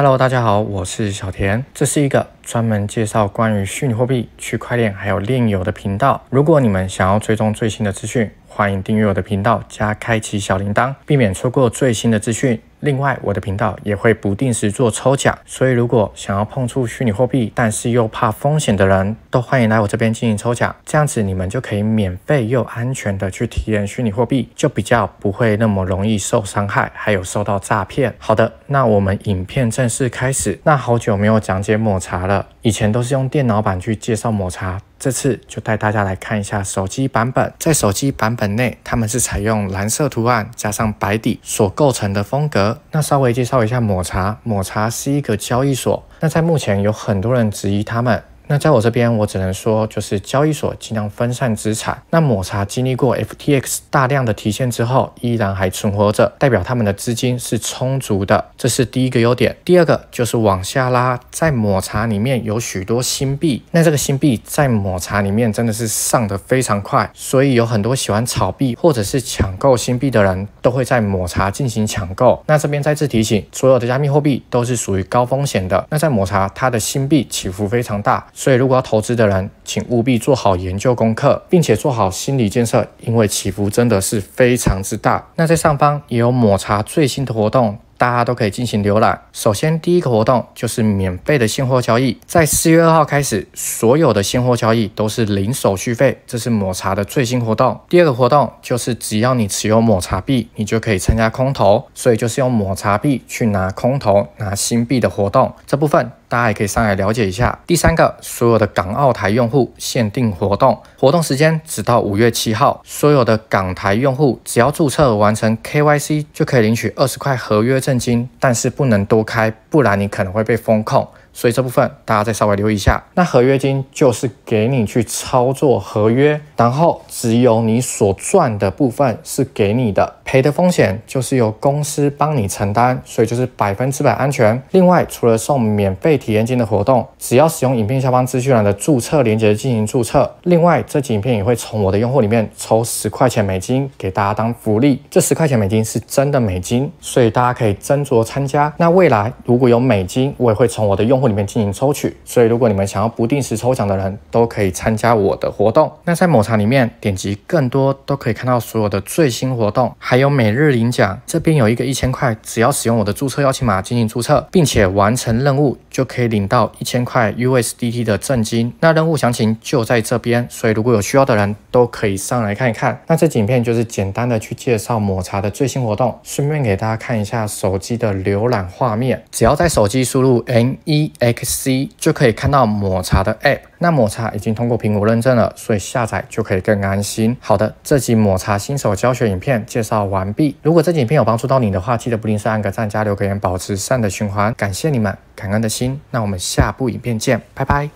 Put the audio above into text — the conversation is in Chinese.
Hello，大家好，我是小田，这是一个专门介绍关于虚拟货币、区块链还有炼油的频道。如果你们想要追踪最新的资讯，欢迎订阅我的频道，加开启小铃铛，避免错过最新的资讯。另外，我的频道也会不定时做抽奖，所以如果想要碰触虚拟货币，但是又怕风险的人，都欢迎来我这边进行抽奖。这样子你们就可以免费又安全的去体验虚拟货币，就比较不会那么容易受伤害，还有受到诈骗。好的，那我们影片正式开始。那好久没有讲解抹茶了，以前都是用电脑版去介绍抹茶。这次就带大家来看一下手机版本。在手机版本内，他们是采用蓝色图案加上白底所构成的风格。那稍微介绍一下抹茶。抹茶是一个交易所。那在目前有很多人质疑他们。那在我这边，我只能说，就是交易所尽量分散资产。那抹茶经历过 FTX 大量的提现之后，依然还存活着，代表他们的资金是充足的，这是第一个优点。第二个就是往下拉，在抹茶里面有许多新币，那这个新币在抹茶里面真的是上得非常快，所以有很多喜欢炒币或者是抢购新币的人，都会在抹茶进行抢购。那这边再次提醒，所有的加密货币都是属于高风险的。那在抹茶，它的新币起伏非常大。所以，如果要投资的人，请务必做好研究功课，并且做好心理建设，因为起伏真的是非常之大。那在上方也有抹茶最新的活动。大家都可以进行浏览。首先，第一个活动就是免费的现货交易，在四月二号开始，所有的现货交易都是零手续费，这是抹茶的最新活动。第二个活动就是，只要你持有抹茶币，你就可以参加空投，所以就是用抹茶币去拿空投、拿新币的活动。这部分大家也可以上来了解一下。第三个，所有的港澳台用户限定活动，活动时间直到五月七号，所有的港台用户只要注册完成 KYC 就可以领取二十块合约。资金，但是不能多开，不然你可能会被封控。所以这部分大家再稍微留意一下。那合约金就是给你去操作合约，然后只有你所赚的部分是给你的，赔的风险就是由公司帮你承担，所以就是百分之百安全。另外，除了送免费体验金的活动，只要使用影片下方资讯栏的注册链接进行注册。另外，这几影片也会从我的用户里面抽十块钱美金给大家当福利，这十块钱美金是真的美金，所以大家可以斟酌参加。那未来如果有美金，我也会从我的用户。里面进行抽取，所以如果你们想要不定时抽奖的人都可以参加我的活动。那在抹茶里面点击更多都可以看到所有的最新活动，还有每日领奖。这边有一个一千块，只要使用我的注册邀请码进行注册，并且完成任务就可以领到一千块 USDT 的赠金。那任务详情就在这边，所以如果有需要的人都可以上来看一看。那这影片就是简单的去介绍抹茶的最新活动，顺便给大家看一下手机的浏览画面。只要在手机输入 N 一。X C 就可以看到抹茶的 App，那抹茶已经通过苹果认证了，所以下载就可以更安心。好的，这集抹茶新手教学影片介绍完毕。如果这集影片有帮助到你的话，记得不吝啬按个赞、加留个言，保持善的循环。感谢你们，感恩的心。那我们下部影片见，拜拜。